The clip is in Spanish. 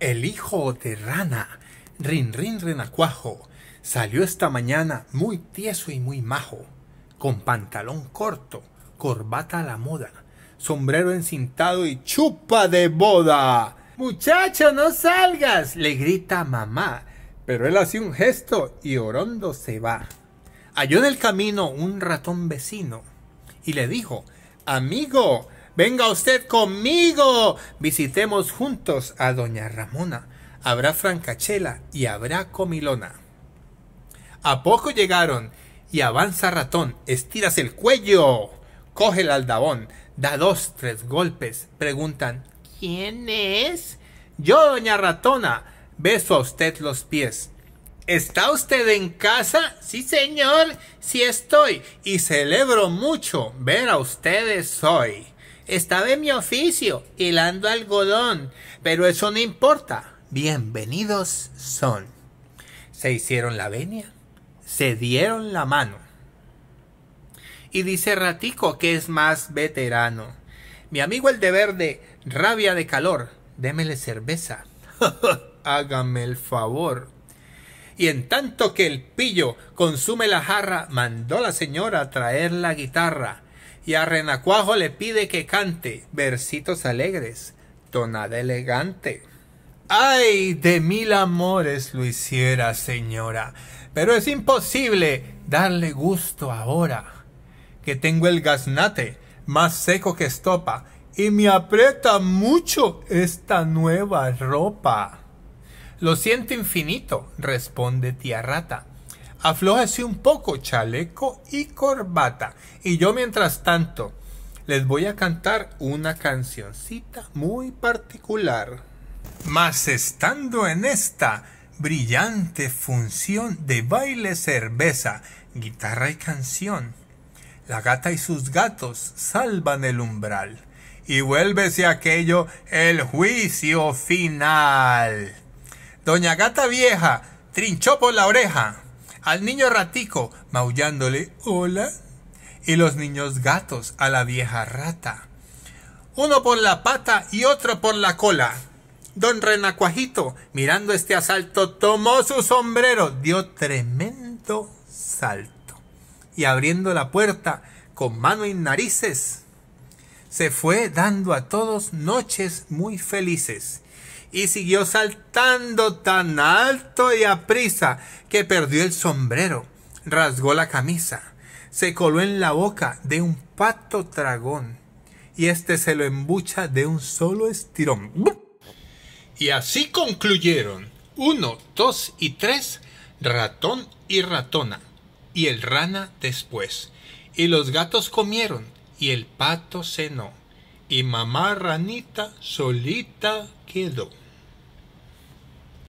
El hijo de rana, Rin Rin Renacuajo, salió esta mañana muy tieso y muy majo, con pantalón corto, corbata a la moda, sombrero encintado y chupa de boda. Muchacho, no salgas, le grita mamá, pero él hace un gesto y orondo se va. Halló en el camino un ratón vecino y le dijo, Amigo, Venga usted conmigo. Visitemos juntos a doña Ramona. Habrá francachela y habrá comilona. A poco llegaron y avanza ratón, estiras el cuello, coge el aldabón, da dos, tres golpes, preguntan ¿Quién es? Yo, doña ratona, beso a usted los pies. ¿Está usted en casa? Sí, señor, sí estoy, y celebro mucho ver a ustedes hoy. Estaba en mi oficio, hilando algodón, pero eso no importa. Bienvenidos son. Se hicieron la venia, se dieron la mano. Y dice Ratico, que es más veterano. Mi amigo el de verde, rabia de calor, démele cerveza. Hágame el favor. Y en tanto que el pillo consume la jarra, mandó la señora a traer la guitarra y a Renacuajo le pide que cante versitos alegres, tonada elegante. Ay, de mil amores lo hiciera, señora, pero es imposible darle gusto ahora, que tengo el gaznate más seco que estopa, y me aprieta mucho esta nueva ropa. Lo siento infinito, responde tía rata aflójese un poco chaleco y corbata. Y yo mientras tanto les voy a cantar una cancioncita muy particular. Mas estando en esta brillante función de baile cerveza, guitarra y canción, la gata y sus gatos salvan el umbral y vuélvese aquello el juicio final. Doña Gata Vieja trinchó por la oreja al niño ratico maullándole hola y los niños gatos a la vieja rata. Uno por la pata y otro por la cola. Don Renacuajito, mirando este asalto, tomó su sombrero, dio tremendo salto y abriendo la puerta con mano y narices, se fue dando a todos noches muy felices y siguió saltando tan alto y a prisa que perdió el sombrero, rasgó la camisa, se coló en la boca de un pato dragón y este se lo embucha de un solo estirón. Y así concluyeron uno, dos y tres, ratón y ratona, y el rana después. Y los gatos comieron, y el pato cenó y mamá ranita solita quedó.